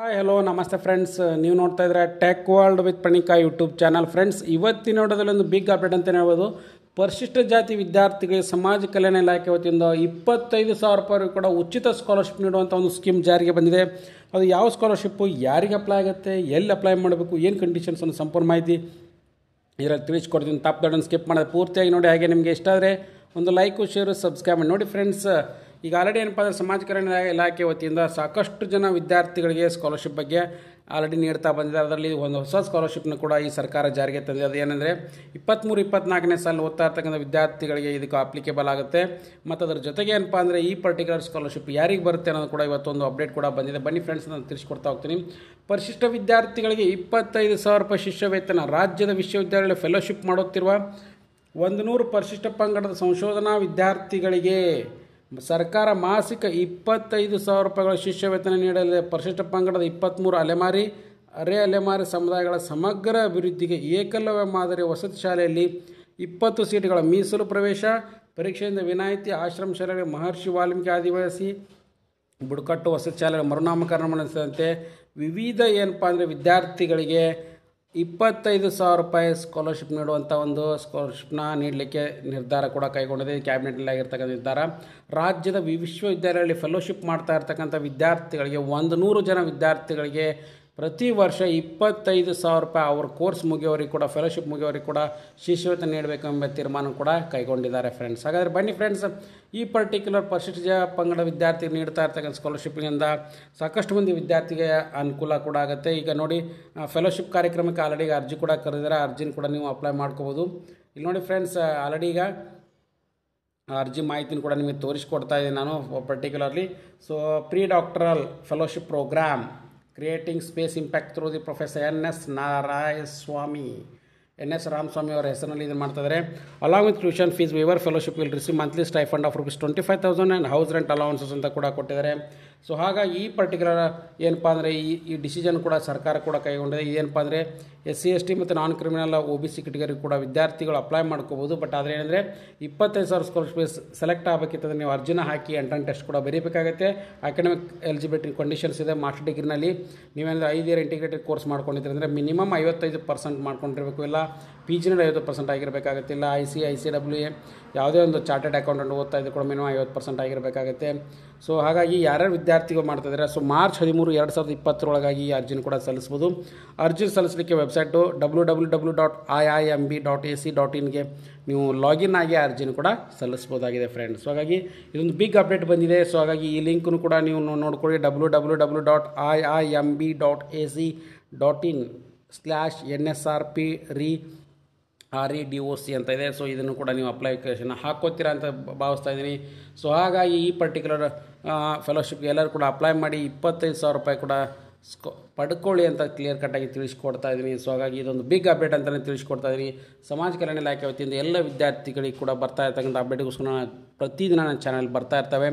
hi hello ನಮಸ್ತೆ friends ನೀವು ನೋಡ್ತಾ ಇದ್ದರೆ tech world with Pranika YouTube channel friends ಇವತ್ತಿನ ನೋಡೋದ್ರಲ್ಲಿ ಒಂದು ಬಿಗ್ ಅಪ್ಡೇಟ್ ಅಂತಲೇ ಹೇಳ್ಬೋದು ಪರಿಶಿಷ್ಟ ಜಾತಿ ವಿದ್ಯಾರ್ಥಿಗಳಿಗೆ ಸಮಾಜ ಕಲ್ಯಾಣ ಇಲಾಖೆ ವತಿಯಿಂದ ಇಪ್ಪತ್ತೈದು ಸಾವಿರ ರೂಪಾಯಿ ಕೂಡ ಉಚಿತ ಸ್ಕಾಲರ್ಶಿಪ್ ನೀಡುವಂಥ ಒಂದು ಸ್ಕೀಮ್ ಜಾರಿಗೆ ಬಂದಿದೆ ಅದು ಯಾವ ಸ್ಕಾಲರ್ಶಿಪ್ಪು ಯಾರಿಗೆ ಅಪ್ಲೈ ಆಗುತ್ತೆ ಎಲ್ಲಿ ಅಪ್ಲೈ ಮಾಡಬೇಕು ಏನು ಕಂಡೀಷನ್ಸ್ ಅನ್ನೋ ಸಂಪೂರ್ಣ ಮಾಹಿತಿ ಇದರಲ್ಲಿ ತಿಳಿಸ್ಕೊಡ್ತೀನಿ ತಪ್ಪು ದೊಡ್ಡನ್ನು ಸ್ಕಿಪ್ ಮಾಡೋದು ಪೂರ್ತಿಯಾಗಿ ನೋಡಿ ಹಾಗೆ ನಿಮಗೆ ಇಷ್ಟ ಆದರೆ ಒಂದು ಲೈಕು ಶೇರು ಸಬ್ಸ್ಕ್ರೈಬ್ ಮಾಡಿ ನೋಡಿ ಫ್ರೆಂಡ್ಸ್ ಈಗ ಆಲ್ರೆಡಿ ಏನಪ್ಪ ಅಂದರೆ ಸಮಾಜ ಕಲ್ಯಾಣ ಇಲಾಖೆ ವತಿಯಿಂದ ಸಾಕಷ್ಟು ಜನ ವಿದ್ಯಾರ್ಥಿಗಳಿಗೆ ಸ್ಕಾಲರ್ಶಿಪ್ ಬಗ್ಗೆ ಆಲ್ರೆಡಿ ನೀಡ್ತಾ ಬಂದಿದೆ ಅದರಲ್ಲಿ ಒಂದು ಹೊಸ ಸ್ಕಾಲರ್ಶಿಪ್ನ ಕೂಡ ಈ ಸರ್ಕಾರ ಜಾರಿಗೆ ತಂದಿದೆ ಅದು ಏನಂದರೆ ಇಪ್ಪತ್ತ್ಮೂರು ಇಪ್ಪತ್ನಾಲ್ಕನೇ ಸಾಲ ಓದ್ತಾ ಇರ್ತಕ್ಕಂಥ ವಿದ್ಯಾರ್ಥಿಗಳಿಗೆ ಇದಕ್ಕೆ ಅಪ್ಲಿಕೇಬಲ್ ಆಗುತ್ತೆ ಮತ್ತು ಅದರ ಜೊತೆಗೆ ಏನಪ್ಪ ಅಂದರೆ ಈ ಪರ್ಟಿಕ್ಯುಲರ್ ಸ್ಕಾಲರ್ಶಿಪ್ ಯಾರಿಗೆ ಬರುತ್ತೆ ಅನ್ನೋದು ಕೂಡ ಇವತ್ತೊಂದು ಅಪ್ಡೇಟ್ ಕೂಡ ಬಂದಿದೆ ಬನ್ನಿ ಫ್ರೆಂಡ್ಸ್ ನಾನು ತಿಳಿಸ್ಕೊಡ್ತಾ ಹೋಗ್ತೀನಿ ಪರಿಶಿಷ್ಟ ವಿದ್ಯಾರ್ಥಿಗಳಿಗೆ ಇಪ್ಪತ್ತೈದು ಸಾವಿರ ರೂಪಾಯಿ ಶಿಷ್ಯ ವೇತನ ರಾಜ್ಯದ ವಿಶ್ವವಿದ್ಯಾಲಯ ಫೆಲೋಶಿಪ್ ಮಾಡುತ್ತಿರುವ ಒಂದು ನೂರು ಪರಿಶಿಷ್ಟ ಪಂಗಡದ ಸಂಶೋಧನಾ ವಿದ್ಯಾರ್ಥಿಗಳಿಗೆ ಸರ್ಕಾರ ಮಾಸಿಕ ಇಪ್ಪತ್ತೈದು ಸಾವಿರ ರೂಪಾಯಿಗಳ ಶಿಷ್ಯ ವೇತನ ನೀಡಲಿದೆ ಪರಿಶಿಷ್ಟ ಪಂಗಡದ ಇಪ್ಪತ್ತ್ಮೂರು ಅಲೆಮಾರಿ ಅರೆ ಅಲೆಮಾರಿ ಸಮುದಾಯಗಳ ಸಮಗ್ರ ಅಭಿವೃದ್ಧಿಗೆ ಏಕಲವ್ಯ ಮಾದರಿ ವಸತಿ ಶಾಲೆಯಲ್ಲಿ ಇಪ್ಪತ್ತು ಸೀಟುಗಳ ಮೀಸಲು ಪ್ರವೇಶ ಪರೀಕ್ಷೆಯಿಂದ ವಿನಾಯಿತಿ ಆಶ್ರಮ ಶಾಲೆಗಳ ಮಹರ್ಷಿ ವಾಲ್ಮೀಕಿ ಆದಿವಾಸಿ ಬುಡಕಟ್ಟು ವಸತಿ ಶಾಲೆಗಳ ಮರುನಾಮಕರಣ ಮಾಡಿಸಿದಂತೆ ವಿವಿಧ ಏನಪ್ಪ ಅಂದರೆ ವಿದ್ಯಾರ್ಥಿಗಳಿಗೆ ಇಪ್ಪತ್ತೈದು ಸಾವಿರ ರೂಪಾಯಿ ಸ್ಕಾಲರ್ಶಿಪ್ ನೀಡುವಂಥ ಒಂದು ಸ್ಕಾಲರ್ಶಿಪ್ನ ನೀಡಲಿಕ್ಕೆ ನಿರ್ಧಾರ ಕೂಡ ಕೈಗೊಂಡಿದೆ ಕ್ಯಾಬಿನೆಟ್ನಲ್ಲಿ ಆಗಿರ್ತಕ್ಕಂಥ ನಿರ್ಧಾರ ರಾಜ್ಯದ ವಿಶ್ವವಿದ್ಯಾಲಯಗಳಲ್ಲಿ ಫೆಲೋಶಿಪ್ ಮಾಡ್ತಾ ಇರ್ತಕ್ಕಂಥ ವಿದ್ಯಾರ್ಥಿಗಳಿಗೆ ಒಂದು ನೂರು ಜನ ವಿದ್ಯಾರ್ಥಿಗಳಿಗೆ ಪ್ರತಿ ವರ್ಷ ಇಪ್ಪತ್ತೈದು ಸಾವಿರ ರೂಪಾಯಿ ಅವ್ರ ಕೋರ್ಸ್ ಮುಗಿಯೋರಿಗೆ ಕೂಡ ಫೆಲೋಶಿಪ್ ಮುಗಿಯೋರಿಗೆ ಕೂಡ ಶಿಷ್ಯವೇತನ ನೀಡಬೇಕು ಎಂಬ ತೀರ್ಮಾನ ಕೂಡ ಕೈಗೊಂಡಿದ್ದಾರೆ ಫ್ರೆಂಡ್ಸ್ ಹಾಗಾದರೆ ಬನ್ನಿ ಫ್ರೆಂಡ್ಸ್ ಈ ಪರ್ಟಿಕ್ಯುಲರ್ ಪರಿಶಿಷ್ಟ ಪಂಗಡ ವಿದ್ಯಾರ್ಥಿ ನೀಡ್ತಾ ಇರ್ತಕ್ಕಂಥ ಸ್ಕಾಲರ್ಶಿಪ್ನಿಂದ ಸಾಕಷ್ಟು ಮಂದಿ ವಿದ್ಯಾರ್ಥಿಗೆ ಅನುಕೂಲ ಕೂಡ ಆಗುತ್ತೆ ಈಗ ನೋಡಿ ಫೆಲೋಶಿಪ್ ಕಾರ್ಯಕ್ರಮಕ್ಕೆ ಆಲ್ರೆಡಿ ಅರ್ಜಿ ಕೂಡ ಕರೆದಿದ್ದಾರೆ ಅರ್ಜಿನ ಕೂಡ ನೀವು ಅಪ್ಲೈ ಮಾಡ್ಕೋಬೋದು ಇಲ್ಲಿ ನೋಡಿ ಫ್ರೆಂಡ್ಸ್ ಆಲ್ರೆಡಿ ಈಗ ಅರ್ಜಿ ಮಾಹಿತಿನ ಕೂಡ ನಿಮಗೆ ತೋರಿಸ್ಕೊಡ್ತಾ ಇದ್ದೀನಿ ನಾನು particularly so pre doctoral fellowship program creating space impact through the professor N S Narayaswamy N S Ramaswamy ಅವರ ಹೆಸರಲ್ಲಿ ಇದು ಮಾಡ್ತಿದ್ದಾರೆ along with tuition fees viewer fellowship will receive monthly stipend of rupees twenty five thousand and house rent allowances ಅಂತ ಕೂಡ ಕೊಟ್ಟಿದ್ದಾರೆ so ಹಾಗಾಗಿ ಈ particular ಏನಪ್ಪ ಅಂದರೆ ಈ ಈ ಡಿಸಿಷನ್ ಕೂಡ ಸರ್ಕಾರ ಕೂಡ ಕೈಗೊಂಡಿದೆ ಇದೇನಪ್ಪ ಅಂದರೆ ಎಸ್ ಸಿ ಎಸ್ ಟಿ ಮತ್ತು non criminal O B C category ಕೂಡ ವಿದ್ಯಾರ್ಥಿಗಳು ಅಪ್ಲೈ ಮಾಡ್ಕೋಬೋದು ಬಟ್ ಆದರೆ ಏನಂದರೆ ಇಪ್ಪತ್ತೈದು ಸಾವಿರ ಸ್ಕಾಲರ್ಶಿಪ್ ಸೆಲೆಕ್ಟ್ ಆಗಬೇಕಿತ್ತಂದ್ರೆ ನೀವು ಅರ್ಜಿನ ಹಾಕಿ ಎಂಟ್ರೆನ್ ಟೆಸ್ಟ್ ಕೂಡ ಬರೀಬೇಕಾಗುತ್ತೆ ಅಕಾಡೆಮಿಕ್ ಎಲಿಜಿಬಿಲಿಟಿ ಕಂಡೀಷನ್ಸ್ ಇದೆ ಮಾಸ್ಟರ್ ಡಿಗ್ರಿನಲ್ಲಿ ನೀವೇನಂದರೆ ಐದು ಇಯರ್ ಇಂಟಿಗ್ರೇಟೆಡ್ ಕೋರ್ಸ್ ಮಾಡ್ಕೊಂಡಿದ್ರೆ ಅಂದರೆ ಮಿನಿಮಮ್ ಐವತ್ತೈದು ಪರ್ಸೆಂಟ್ ಮಾಡ್ಕೊಂಡಿರಬೇಕು ಇಲ್ಲ ಪಿ ಜಿನ ಐವತ್ತು ಪರ್ಸೆಂಟ್ ಆಗಿರಬೇಕಾಗುತ್ತೆ ಇಲ್ಲ I C I C W A ಯಾವುದೇ ಒಂದು ಚಾರ್ಟೆಡ್ ಅಕೌಂಟೆಂಟ್ ಓದ್ತಾ ಇದ್ದು ಕೂಡ ಮಿನಿಮಮ್ ಐವತ್ತು ಪರ್ಸೆಂಟ್ ಆಗಿರಬೇಕಾಗುತ್ತೆ ಸೊ ಹಾಗಾಗಿ ಯಾರ್ಯಾರು ವಿದ್ಯಾರ್ಥಿಗಳು ಮಾಡ್ತಿದ್ದಾರೆ ಸೊ ಮಾರ್ಚ್ ಹದಿಮೂರು ಎರಡು ಸಾವಿರದ ಇಪ್ಪತ್ತರೊಳಗಾಗಿ ಈ ಅರ್ಜಿನ ಕೂಡ ಸಲ್ಲಿಸ್ಬೋದು ಅರ್ಜಿ ಸಲ್ಲಿಸಲಿಕ್ಕೆ website W W W dot I I M B dot A C dot ಇನ್ಗೆ ನೀವು ಲಾಗಿನ್ ಆಗಿ ಅರ್ಜಿನ ಕೂಡ ಸಲ್ಲಿಸ್ಬೋದಾಗಿದೆ ಫ್ರೆಂಡ್ಸ್ ಸೊ ಹಾಗಾಗಿ ಇದೊಂದು ಬಿಗ್ ಅಪ್ಡೇಟ್ ಬಂದಿದೆ ಸೊ ಹಾಗಾಗಿ ಈ ಲಿಂಕನ್ನು ಕೂಡ ನೀವು ನೋಡ್ಕೊಳ್ಳಿ W W W dot I I M B dot A C dot in slash N S R P re R E D O C ಅಂತ ಇದೆ ಸೊ ಇದನ್ನು ಕೂಡ ನೀವು ಅಪ್ಲಿಕೇಶನ್ ಹಾಕೋತೀರಾ ಅಂತ ಭಾವಿಸ್ತಾ ಇದ್ದೀನಿ ಸೊ ಹಾಗಾಗಿ ಈ ಪರ್ಟಿಕ್ಯುಲರ್ ಫೆಲೋಶಿಪ್ಗೆ ಎಲ್ಲರೂ ಕೂಡ ಅಪ್ಲೈ ಮಾಡಿ ಇಪ್ಪತ್ತೈದು ಸಾವಿರ ರೂಪಾಯಿ ಕೂಡ ಸ್ಕೋ ಪಡ್ಕೊಳ್ಳಿ ಅಂತ ಕ್ಲಿಯರ್ ಕಟ್ಟಾಗಿ ತಿಳಿಸ್ಕೊಡ್ತಾ ಇದ್ದೀನಿ ಸೊ ಹಾಗಾಗಿ ಇದೊಂದು ಬಿಗ್ ಅಪ್ಡೇಟ್ ಅಂತಲೇ ತಿಳಿಸ್ಕೊಡ್ತಾ ಇದ್ದೀನಿ ಸಮಾಜ ಕಲ್ಯಾಣ ಇಲಾಖೆ ವತಿಯಿಂದ ಎಲ್ಲ ವಿದ್ಯಾರ್ಥಿಗಳಿಗೆ ಕೂಡ ಬರ್ತಾ ಇರ್ತಕ್ಕಂಥ ಅಪ್ಡೇಟ್ಗೋಸ್ಕರ ನಾನು ಪ್ರತಿದಿನ ನನ್ನ ಚಾನಲ್ ಬರ್ತಾ ಇರ್ತವೆ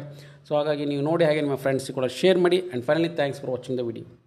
ಸೊ ಹಾಗಾಗಿ ನೀವು ನೋಡಿ ಹಾಗೆ ನಿಮ್ಮ ಫ್ರೆಂಡ್ಸ್ ಕೂಡ ಶೇರ್ ಮಾಡಿ and finally thanks for watching the video